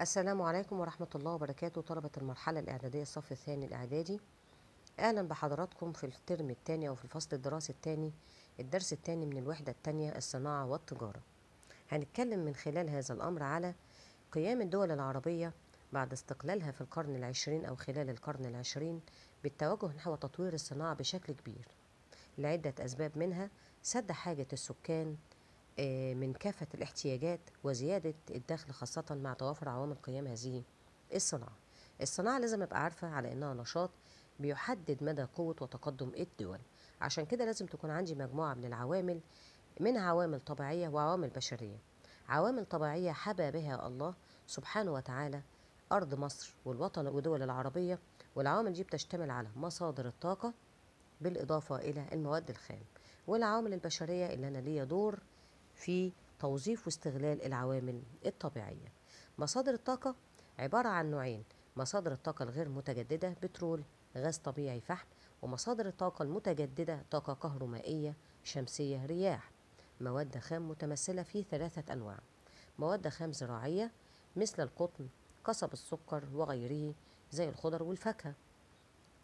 السلام عليكم ورحمة الله وبركاته طلبة المرحلة الإعدادية الصف الثاني الإعدادي أهلا بحضراتكم في الترم الثاني أو في الفصل الدراسي الثاني الدرس الثاني من الوحدة الثانية الصناعة والتجارة هنتكلم من خلال هذا الأمر على قيام الدول العربية بعد استقلالها في القرن العشرين أو خلال القرن العشرين بالتوجه نحو تطوير الصناعة بشكل كبير لعدة أسباب منها سد حاجة السكان آه، من كافة الاحتياجات وزيادة الدخل خاصة مع توافر عوامل قيام هذه الصناعة الصناعة لازم أبقى عارفة على إنها نشاط بيحدد مدى قوة وتقدم الدول عشان كده لازم تكون عندي مجموعة من العوامل منها عوامل طبيعية وعوامل بشرية عوامل طبيعية حبى بها الله سبحانه وتعالى أرض مصر والوطن والدول العربية والعوامل دي بتشتمل على مصادر الطاقة بالإضافة إلى المواد الخام والعوامل البشرية اللي أنا ليا دور في توظيف واستغلال العوامل الطبيعية مصادر الطاقة عبارة عن نوعين مصادر الطاقة الغير متجددة بترول غاز طبيعي فحم ومصادر الطاقة المتجددة طاقة كهرومائية شمسية رياح مواد خام متمثلة في ثلاثة أنواع مواد خام زراعية مثل القطن قصب السكر وغيره زي الخضر والفاكهة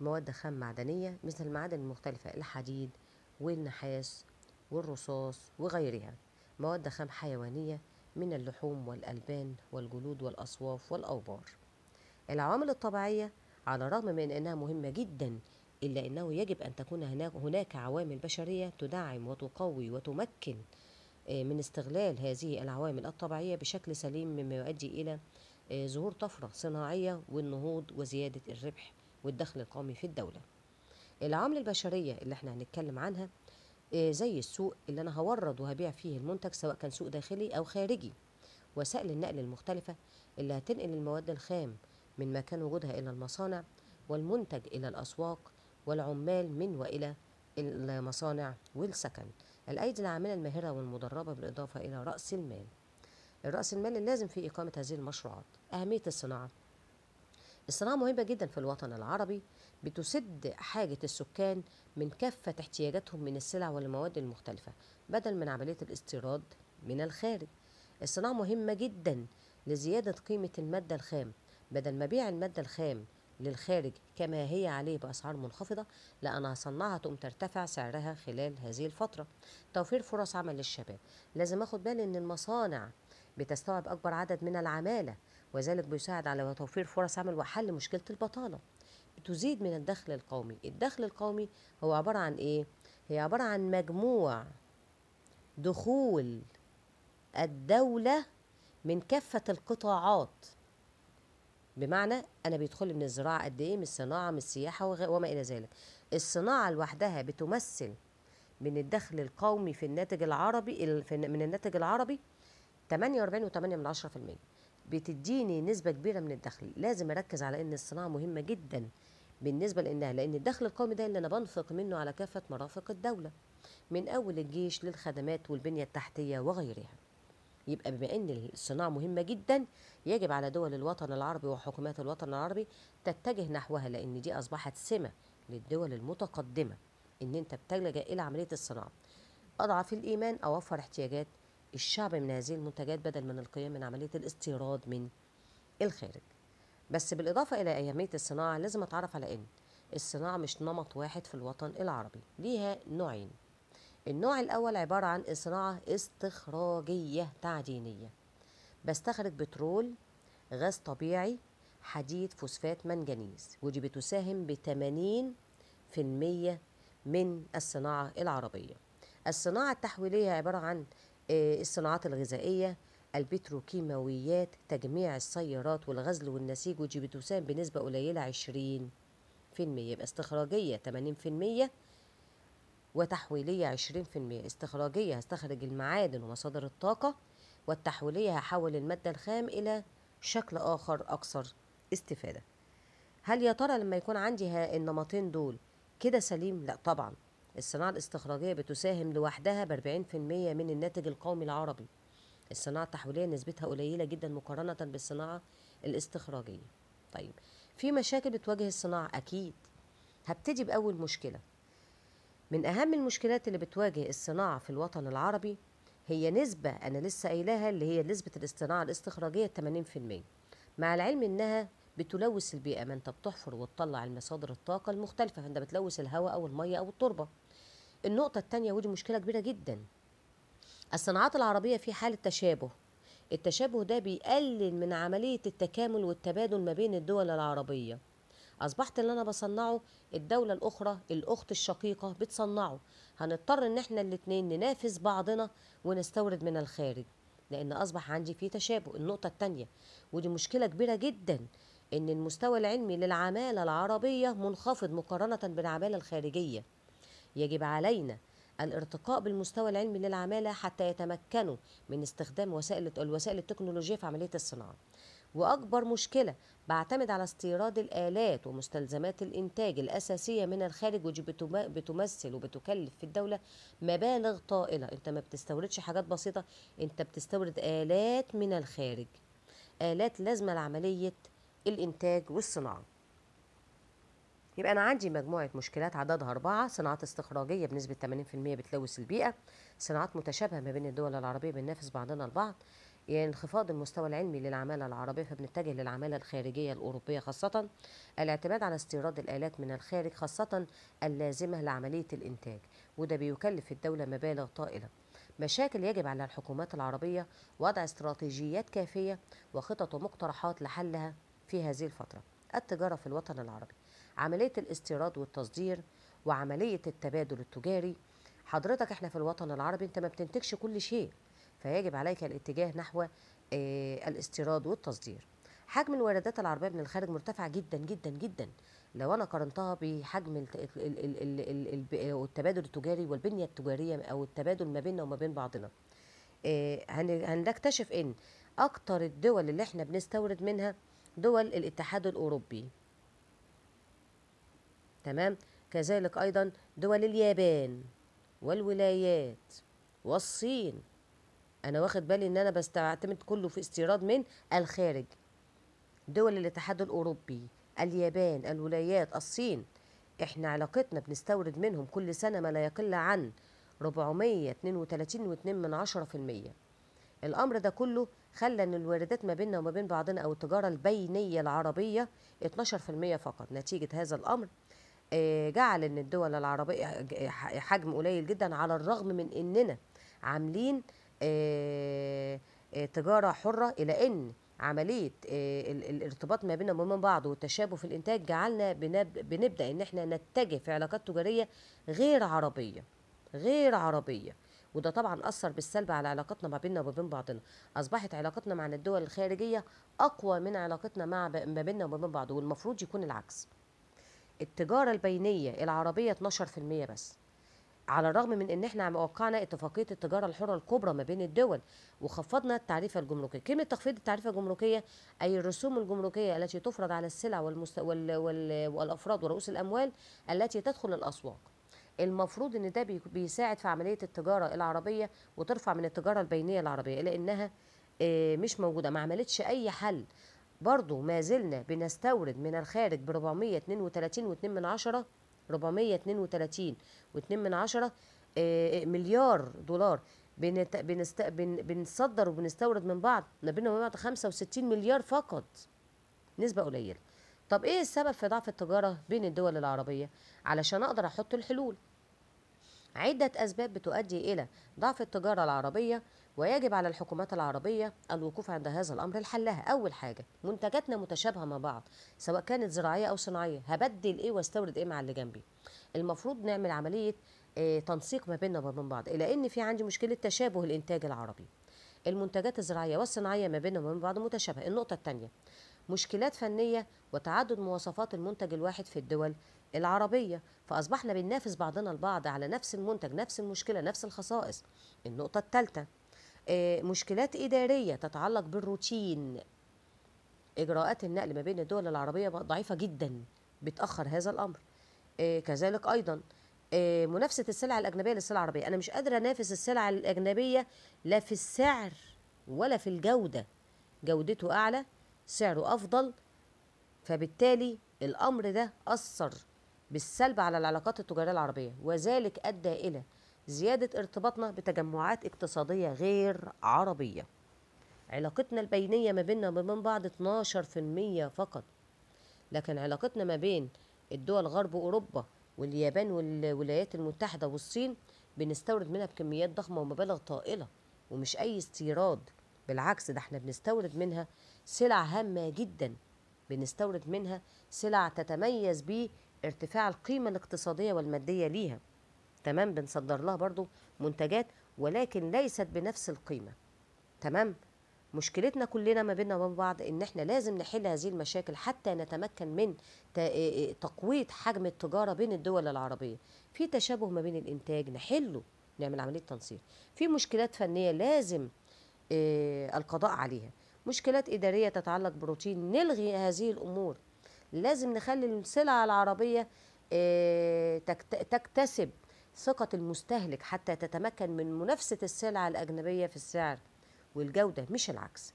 مواد خام معدنية مثل المعادن المختلفة الحديد والنحاس والرصاص وغيرها مواد خام حيوانية من اللحوم والألبان والجلود والأصواف والأوبار العوامل الطبيعية على الرغم من أنها مهمة جدا إلا أنه يجب أن تكون هناك, هناك عوامل بشرية تدعم وتقوي وتمكن آه، من استغلال هذه العوامل الطبيعية بشكل سليم مما يؤدي إلى آه، ظهور طفرة صناعية والنهوض وزيادة الربح والدخل القومي في الدولة العوامل البشرية اللي احنا هنتكلم عنها آه، زي السوق اللي انا هورد وهبيع فيه المنتج سواء كان سوق داخلي او خارجي وسائل النقل المختلفة اللي هتنقل المواد الخام من مكان وجودها إلى المصانع والمنتج إلى الأسواق والعمال من وإلى المصانع والسكن الأيدي العاملة الماهرة والمدربة بالإضافة إلى رأس المال الرأس المال اللازم في إقامة هذه المشروعات أهمية الصناعة الصناعة مهمة جدا في الوطن العربي بتسد حاجة السكان من كافة احتياجاتهم من السلع والمواد المختلفة بدل من عملية الاستيراد من الخارج الصناعة مهمة جدا لزيادة قيمة المادة الخام بدل ما بيع المادة الخام للخارج كما هي عليه بأسعار منخفضة لا أنا هصنعها تقوم ترتفع سعرها خلال هذه الفترة توفير فرص عمل للشباب لازم أخد بالي أن المصانع بتستوعب أكبر عدد من العمالة وذلك بيساعد على توفير فرص عمل وحل مشكلة البطالة بتزيد من الدخل القومي الدخل القومي هو عبارة عن إيه؟ هي عبارة عن مجموع دخول الدولة من كافة القطاعات بمعنى أنا بيدخل من الزراعة قد إيه من الصناعة من السياحة وما إلى ذلك الصناعة لوحدها بتمثل من الدخل القومي في الناتج العربي من الناتج العربي 48.8% بتديني نسبة كبيرة من الدخل لازم أركز على أن الصناعة مهمة جدا بالنسبة لأنها لأن الدخل القومي ده اللي أنا بنفق منه على كافة مرافق الدولة من أول الجيش للخدمات والبنية التحتية وغيرها يبقى بما أن الصناعة مهمة جدا يجب على دول الوطن العربي وحكومات الوطن العربي تتجه نحوها لأن دي أصبحت سمة للدول المتقدمة ان انت بتلجا الى عمليه الصناعه اضعف الايمان اوفر احتياجات الشعب من هذه المنتجات بدل من القيام من عملية الاستيراد من الخارج بس بالإضافة إلى أهمية الصناعة لازم أتعرف على إن الصناعة مش نمط واحد في الوطن العربي ليها نوعين النوع الأول عبارة عن صناعة استخراجية تعدينية بستخرج بترول غاز طبيعي حديد فوسفات منجنيز ودي بتساهم ب 80% من الصناعة العربية الصناعة التحويلية عبارة عن آه، الصناعات الغذائية البتروكيماويات تجميع السيارات والغزل والنسيج ودي بتساهم بنسبة قليلة عشرين في المية يبقى استخراجية تمانين في المية وتحويلية عشرين في المية استخراجية هستخرج المعادن ومصادر الطاقة والتحويلية هحول المادة الخام إلى شكل آخر أكثر استفادة هل يا ترى لما يكون عندي النمطين دول كده سليم؟ لا طبعا الصناعة الاستخراجية بتساهم لوحدها ب 40% من الناتج القومي العربي الصناعة التحويلية نسبتها قليلة جدا مقارنة بالصناعة الاستخراجية طيب في مشاكل بتواجه الصناعة أكيد هبتدي بأول مشكلة من أهم المشكلات اللي بتواجه الصناعة في الوطن العربي هي نسبة أنا لسه قايلاها اللي هي نسبة الصناعة الاستخراجية 80% مع العلم إنها بتلوث البيئة ما أنت بتحفر وتطلع المصادر الطاقة المختلفة فأنت بتلوث الهواء أو المية أو التربة النقطة الثانية ودي مشكلة كبيرة جدا الصناعات العربية في حالة تشابه التشابه ده بيقلل من عملية التكامل والتبادل ما بين الدول العربية أصبحت اللي أنا بصنعه الدولة الأخرى الأخت الشقيقة بتصنعه هنضطر إن إحنا الاتنين ننافس بعضنا ونستورد من الخارج لأن أصبح عندي في تشابه النقطة التانية ودي مشكلة كبيرة جدا إن المستوى العلمي للعمالة العربية منخفض مقارنة بالعمالة الخارجية يجب علينا الارتقاء بالمستوى العلمي للعمالة حتى يتمكنوا من استخدام وسائل الوسائل التكنولوجية في عملية الصناعة وأكبر مشكلة بعتمد على استيراد الآلات ومستلزمات الإنتاج الأساسية من الخارج ودي بتمثل وبتكلف في الدولة مبالغ طائلة أنت ما بتستوردش حاجات بسيطة أنت بتستورد آلات من الخارج آلات لازمة لعملية الإنتاج والصناعة يبقى أنا عندي مجموعة مشكلات عددها أربعة صناعات استخراجية بنسبة 80% بتلوث البيئة صناعات متشابهة ما بين الدول العربية بننافس بعضنا البعض يعني انخفاض المستوى العلمي للعمالة العربية فبنتجه للعمالة الخارجية الأوروبية خاصة الاعتماد على استيراد الآلات من الخارج خاصة اللازمة لعملية الإنتاج وده بيكلف الدولة مبالغ طائلة مشاكل يجب على الحكومات العربية وضع استراتيجيات كافية وخطط ومقترحات لحلها في هذه الفترة التجارة في الوطن العربي عملية الاستيراد والتصدير وعملية التبادل التجاري حضرتك احنا في الوطن العربي انت ما بتنتجش كل شيء فيجب عليك الاتجاه نحو آه، الاستيراد والتصدير حجم الواردات العربية من الخارج مرتفع جدا جدا جدا لو انا قارنتها بحجم آه، التبادل التجاري والبنية التجارية او التبادل ما بيننا وما بين بعضنا آه، هنكتشف ان اكتر الدول اللي احنا بنستورد منها دول الاتحاد الاوروبي تمام كذلك أيضا دول اليابان والولايات والصين أنا واخد بالي إن أنا بستعتمد كله في استيراد من الخارج دول الاتحاد الأوروبي اليابان الولايات الصين احنا علاقتنا بنستورد منهم كل سنة ما لا يقل عن 432.2 من الأمر ده كله خلى أن الواردات ما بيننا وما بين بعضنا أو التجارة البينية العربية 12% فقط نتيجة هذا الأمر آه، جعل ان الدول العربيه حجم قليل جدا على الرغم من اننا عاملين آه، آه، تجاره حره الى ان عمليه الارتباط ما بيننا وبين بعض والتشابه في الانتاج جعلنا بنبدا ان احنا نتجه في علاقات تجاريه غير عربيه غير عربيه وده طبعا اثر بالسلب على علاقتنا ما بيننا وبين بعضنا اصبحت علاقتنا مع الدول الخارجيه اقوى من علاقتنا مع ما بيننا وبين بعض والمفروض يكون العكس التجارة البينية العربية 12% بس على الرغم من ان احنا وقعنا اتفاقيه التجاره الحره الكبرى ما بين الدول وخفضنا التعريفة الجمركية كلمه تخفيض التعريفة الجمركيه اي الرسوم الجمركيه التي تفرض على السلع والمست... وال... وال... والافراد ورؤوس الاموال التي تدخل الاسواق المفروض ان ده بي... بيساعد في عمليه التجاره العربيه وترفع من التجاره البينيه العربيه لانها آه، مش موجوده ما عملتش اي حل برضو ما زلنا بنستورد من الخارج ب 432.2 من عشرة واتنين من عشرة آه، مليار دولار بنصدر وبنستورد من بعض ما بيننا وما بعض 65 مليار فقط نسبة قليلة طب ايه السبب في ضعف التجارة بين الدول العربية علشان اقدر احط الحلول عدة اسباب بتؤدي الى ضعف التجارة العربية ويجب على الحكومات العربية الوقوف عند هذا الأمر لحلها أول حاجة منتجاتنا متشابهة مع بعض سواء كانت زراعية أو صناعية هبدل إيه واستورد إيه مع اللي جنبي المفروض نعمل عملية آه، تنسيق ما بيننا وما بين بعض إلى أن في عندي مشكلة تشابه الإنتاج العربي المنتجات الزراعية والصناعية ما بيننا وما بين بعض متشابهة النقطة الثانية مشكلات فنية وتعدد مواصفات المنتج الواحد في الدول العربية فأصبحنا بننافس بعضنا البعض على نفس المنتج نفس المشكلة نفس الخصائص النقطة الثالثة آه، مشكلات إدارية تتعلق بالروتين إجراءات النقل ما بين الدول العربية ضعيفة جدا بتأخر هذا الأمر آه، كذلك أيضا آه، منافسة السلع الأجنبية للسلع العربية أنا مش قادرة أنافس السلع الأجنبية لا في السعر ولا في الجودة جودته أعلى سعره أفضل فبالتالي الأمر ده أثر بالسلب على العلاقات التجارية العربية وذلك أدى إلى زيادة ارتباطنا بتجمعات اقتصادية غير عربية علاقتنا البينية ما بيننا وما بين بعض 12% فقط لكن علاقتنا ما بين الدول غرب أوروبا واليابان والولايات المتحدة والصين بنستورد منها بكميات ضخمة ومبالغ طائلة ومش أي استيراد بالعكس ده احنا بنستورد منها سلع هامة جدا بنستورد منها سلع تتميز بارتفاع القيمة الاقتصادية والمادية ليها تمام بنصدر لها برضو منتجات ولكن ليست بنفس القيمه تمام مشكلتنا كلنا ما بيننا وبين بعض ان احنا لازم نحل هذه المشاكل حتى نتمكن من آه، آه، تقويه حجم التجاره بين الدول العربيه في تشابه ما بين الانتاج نحله نعمل عمليه تنسيق في مشكلات فنيه لازم آه، القضاء عليها مشكلات اداريه تتعلق بروتين نلغي هذه الامور لازم نخلي السلع العربيه تكتسب ثقة المستهلك حتى تتمكن من منافسة السلع الأجنبية في السعر والجودة مش العكس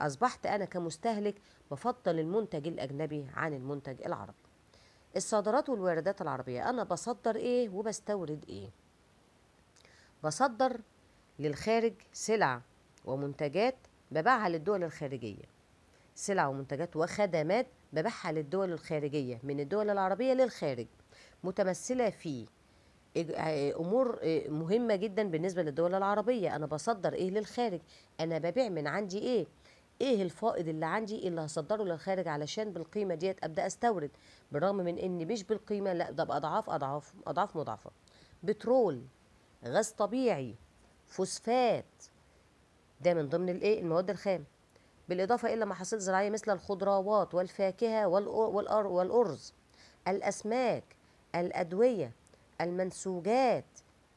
أصبحت أنا كمستهلك بفضل المنتج الأجنبي عن المنتج العربي الصادرات والواردات العربية أنا بصدر إيه وبستورد إيه بصدر للخارج سلع ومنتجات ببيعها للدول الخارجية سلع ومنتجات وخدمات ببيعها للدول الخارجية من الدول العربية للخارج متمثلة في آه، امور آه، مهمه جدا بالنسبه للدول العربيه انا بصدر ايه للخارج انا ببيع من عندي ايه ايه الفائض اللي عندي إيه اللي هصدره للخارج علشان بالقيمه ديت ابدا استورد بالرغم من ان مش بالقيمه لا ده باضعاف اضعاف اضعاف اضعاف مضاعفه بترول غاز طبيعي فوسفات ده من ضمن الايه المواد الخام بالاضافه الى محاصيل زراعيه مثل الخضروات والفاكهه والارز الاسماك الادويه المنسوجات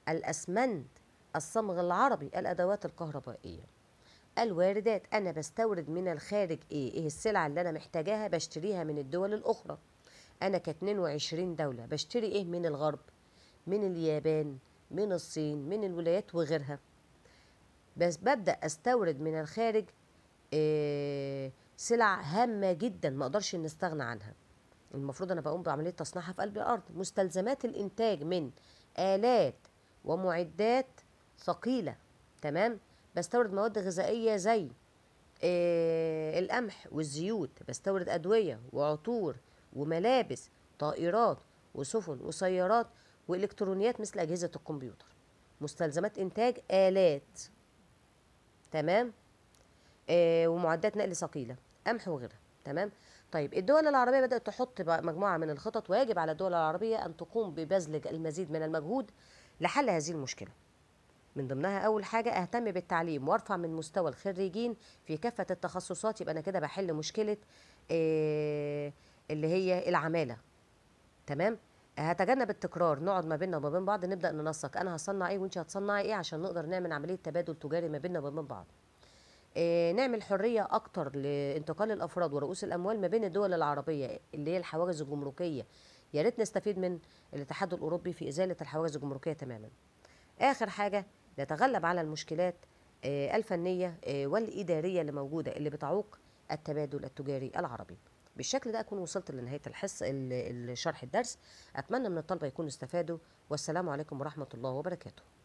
الأسمنت الصمغ العربي الأدوات الكهربائية الواردات أنا بستورد من الخارج إيه؟ إيه السلعة اللي أنا محتاجاها بشتريها من الدول الأخرى أنا ك 22 دولة بشتري إيه من الغرب من اليابان من الصين من الولايات وغيرها بس ببدأ أستورد من الخارج إيه سلع هامة جدا ما أقدرش نستغنى عنها المفروض انا بقوم بعمليه تصنيعها في قلب الارض مستلزمات الانتاج من الات ومعدات ثقيله تمام بستورد مواد غذائيه زي آه القمح والزيوت بستورد ادويه وعطور وملابس طائرات وسفن وسيارات والكترونيات مثل اجهزه الكمبيوتر مستلزمات انتاج الات تمام آه ومعدات نقل ثقيله قمح وغيرها تمام طيب الدول العربية بدأت تحط مجموعة من الخطط ويجب على الدول العربية أن تقوم ببذل المزيد من المجهود لحل هذه المشكلة من ضمنها أول حاجة أهتم بالتعليم وأرفع من مستوى الخريجين في كافة التخصصات يبقى أنا كده بحل مشكلة آه، اللي هي العمالة تمام هتجنب التكرار نقعد ما بيننا وما بين بعض نبدا ننسق انا هصنع ايه وانت هتصنعي ايه عشان نقدر نعمل عمليه تبادل تجاري ما بيننا وما بين بعض آه، نعمل حريه اكتر لانتقال الافراد ورؤوس الاموال ما بين الدول العربيه اللي هي الحواجز الجمركيه يا ريت نستفيد من الاتحاد الاوروبي في ازاله الحواجز الجمركيه تماما اخر حاجه نتغلب على المشكلات آه، الفنيه آه، والاداريه اللي موجوده اللي بتعوق التبادل التجاري العربي بالشكل ده اكون وصلت لنهايه الحصه الشرح الدرس اتمنى من الطلبه يكونوا استفادوا والسلام عليكم ورحمه الله وبركاته